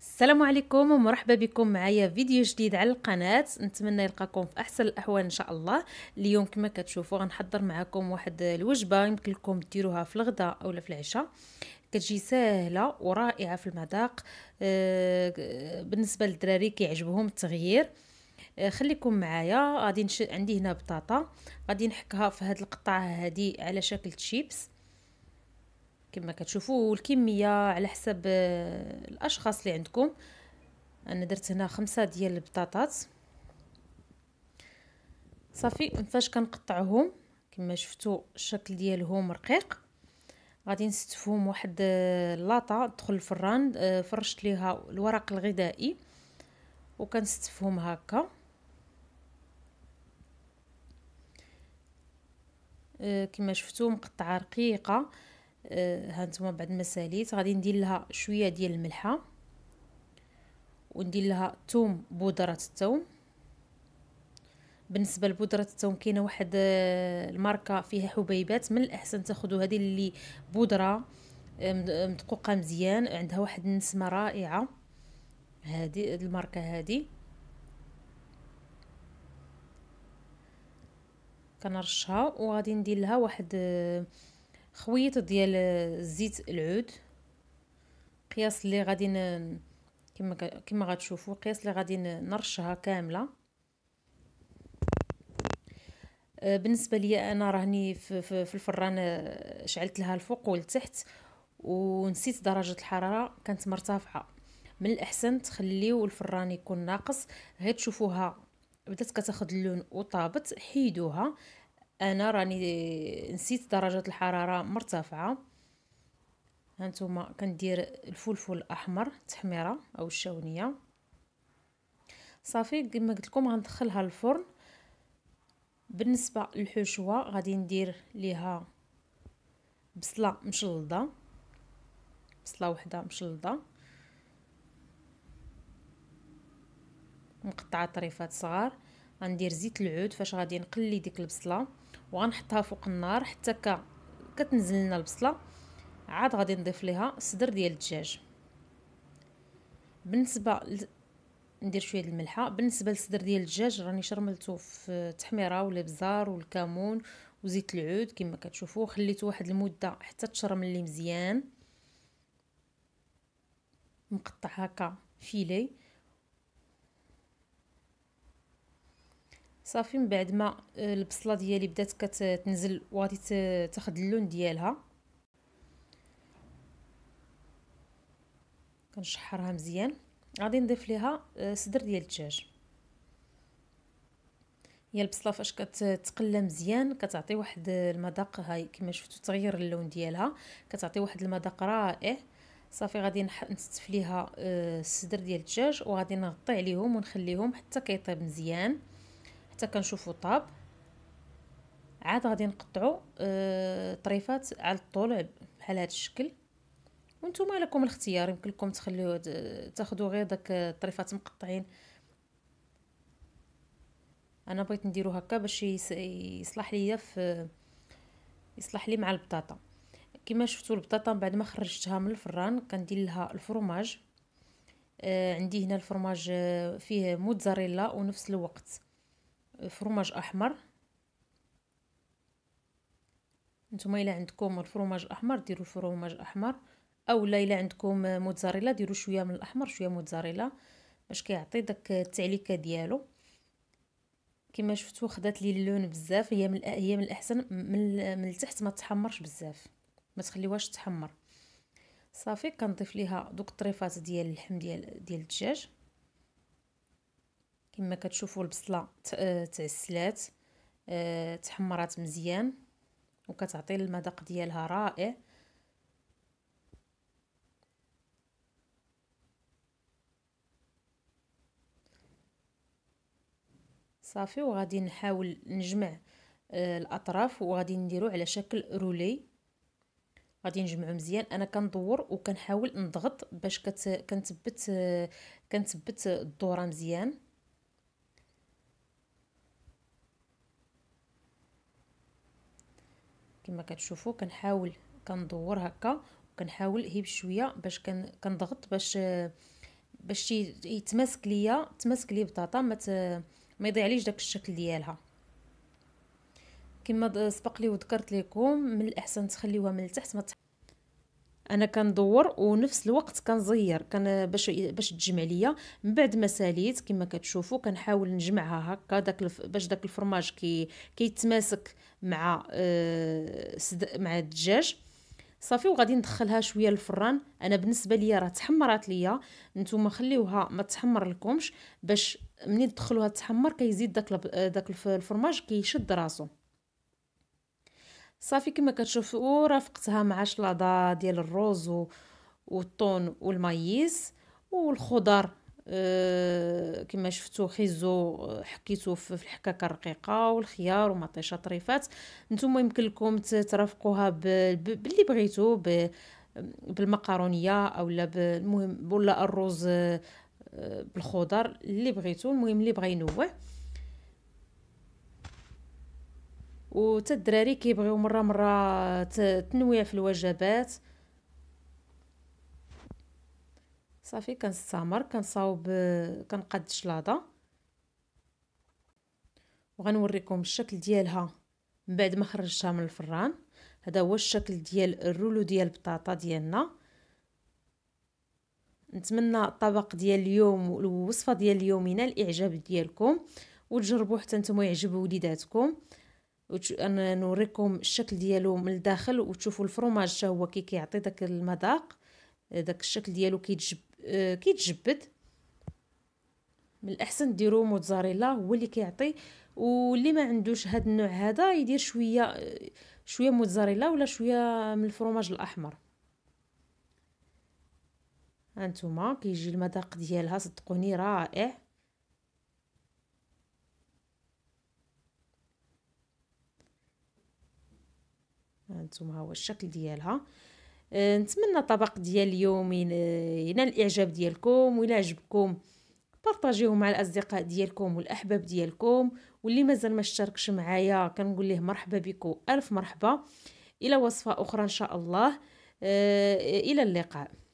السلام عليكم ومرحبا بكم معايا فيديو جديد على القناة نتمنى يلقاكم في أحسن الأحوال إن شاء الله اليوم كما كتشوفوا غنحضر معكم واحد الوجبة يمكن لكم ديروها في الغداء أو في العشاء كتجي سهلة ورائعة في المذاق آه، بالنسبة للدراري كيعجبهم التغيير آه، خليكم معايا غادي عندي هنا بطاطا غادي نحكها في هاد القطعه هادي على شكل تشيبس كما كتشوفوا الكميه على حسب آه، الاشخاص اللي عندكم انا درت هنا خمسة ديال البطاطات صافي فاش كنقطعهم كما شفتوا الشكل ديالهم رقيق غادي نستفهم واحد اللاطه آه، تدخل الفران آه، فرشت ليها الورق الغذائي وكنستفهم هكا كما شفتوا مقطعه رقيقه آه، هانتوما بعد ما ساليت غادي ندير لها شويه ديال الملحه وندير لها ثوم بودره الثوم بالنسبه لبودره الثوم كاينه واحد آه، الماركه فيها حبيبات من الاحسن تاخذوا هذه اللي بودره آه، مدقوقه مزيان عندها واحد النسمه رائعه هذه الماركه هذه كنرشها وغادي ندير لها واحد خويط ديال زيت العود قياس اللي غادي كما كما غتشوفوا القياس اللي غادي نرشها كامله آه، بالنسبه ليا انا راهني في الفران آه، شعلت لها الفوق والتحت ونسيت درجه الحراره كانت مرتفعه من الاحسن تخليو الفران يكون ناقص غير تشوفوها بدات كتاخذ اللون وطابت حيدوها انا راني نسيت درجه الحراره مرتفعه هانتوما كندير الفلفل الاحمر تحميره او الشاونيه صافي كما قلت لكم غندخلها الفرن بالنسبه للحشوه غادي ندير ليها بصله مشلضه بصله وحده مشلضه مقطعه طريفات صغار غندير زيت العود فاش غادي نقلي ديك البصله وغنحطها فوق النار حتى ك... كتنزل لنا البصله عاد غادي نضيف ليها الصدر ديال الدجاج بالنسبه ل... ندير شويه الملحه بالنسبه للصدر ديال الدجاج راني شرملته في تحميره والابزار والكمون وزيت العود كما كتشوفوا خليته واحد المده حتى تشرمل لي مزيان مقطع هكا فيلي صافي من بعد ما آه، البصله ديالي بدات كتنزل وغادي تاخد اللون ديالها كنشحرها مزيان غادي نضيف ليها آه، صدر ديال الدجاج هي البصله فاش كتقلى مزيان كتعطي واحد المذاق هاي كما شفتوا تغير اللون ديالها كتعطي واحد المذاق رائع صافي غادي نستف ليها الصدر آه، ديال الدجاج وغادي نغطي عليهم ونخليهم حتى كيطيب مزيان حتى كنشوفو طاب عاد غادي نقطعو آه طريفات على الطول بحال هذا الشكل وانتم لكم الاختيار يمكن لكم تخليو تاخذوا غير داك الطريفات مقطعين انا بغيت نديرو هكا باش يصلح ليا في يصلح لي مع البطاطا كما شفتوا البطاطا بعد ما خرجتها من الفران كندير لها الفرماج آه عندي هنا الفرماج آه، فيه موتزاريلا ونفس الوقت فروماج احمر نتوما الا عندكم الفروماج الاحمر ديروا الفروماج الاحمر اولا الا عندكم موتزاريلا ديروا شويه من الاحمر شويه موتزاريلا باش كيعطي داك التعليكه ديالو كما شفتوا خدات لي اللون بزاف هي من هي من الاحسن من من التحت ما تحمرش بزاف ما تخليوهاش تحمر صافي كنضيف ليها دوك الطريفات ديال اللحم ديال ديال الدجاج كما كتشوفوا البصله تعسلات آه، آه، تحمرات مزيان وكتعطي المذاق ديالها رائع صافي وغادي نحاول نجمع آه، الاطراف وغادي نديرو على شكل رولي غادي نجمعو مزيان انا كندور وكنحاول نضغط باش كت... كنثبت كنثبت الدوره مزيان كما كتشوفوا كنحاول كندور هكا وكنحاول هي بشويه باش كنضغط باش باش يتماسك ليا تماسك لي البطاطا ما ما يضيعليش داك الشكل ديالها كما سبق لي وذكرت لكم من الاحسن تخليوها من التحت ما انا كندور ونفس الوقت كنزير كان باش باش تجمع ليا من بعد ما ساليت كما كتشوفوا كنحاول نجمعها هكا داك الف... باش داك الفرماج كي كيتماسك مع أه... سد... مع الدجاج صافي وغادي ندخلها شويه للفران انا بالنسبه ليا راه تحمرات ليا نتوما خليوها ما تحمر لكمش باش ملي تدخلوها تحمر كيزيد داك داك الفرماج كيشد راسو صافي كما كتشوفوا رافقتها مع شلاضه ديال الروز و... والطون والمايس والخضر أه كما شفتو خيزو حكيتو في الحكاكه الرقيقه والخيار ومطيشه طريفات نتوما يمكن لكم ترافقوها باللي بغيتو بالمقارونيه اولا المهم ولا الرز آه، بالخضر اللي بغيتو المهم اللي بغى ينوع وتا الدراري كيبغيو مره مره تنويع في الوجبات صافي كنستمر كنصاوب كنقاد الشلاضه وغنوريكم الشكل ديالها من بعد ما خرجتها من الفران هذا هو الشكل ديال الرولو ديال البطاطا ديالنا نتمنى الطبق ديال اليوم والوصفه ديال اليوم ينال الاعجاب ديالكم وتجربوا حتى نتوما يعجبوا وليداتكم انا نوريكم الشكل ديالو من الداخل وتشوفوا الفرماج حتى هو كي كيعطي داك المذاق داك الشكل ديالو كيتجب آه، كيتجبد من الاحسن ديروا موتزاريلا هو اللي كيعطي واللي ما عندوش هاد النوع هذا يدير شويه آه، شويه موتزاريلا ولا شويه من الفرماج الاحمر هانتوما كيجي المذاق ديالها صدقوني رائع هانتوما هو الشكل ديالها أه، نتمنى الطبق ديال اليوم ينال الاعجاب ديالكم ولا عجبكم بارطاجيوه مع الاصدقاء ديالكم والاحباب ديالكم واللي مازال ما اشتركش معايا كنقول ليه مرحبا بكم الف مرحبا الى وصفه اخرى ان شاء الله أه، الى اللقاء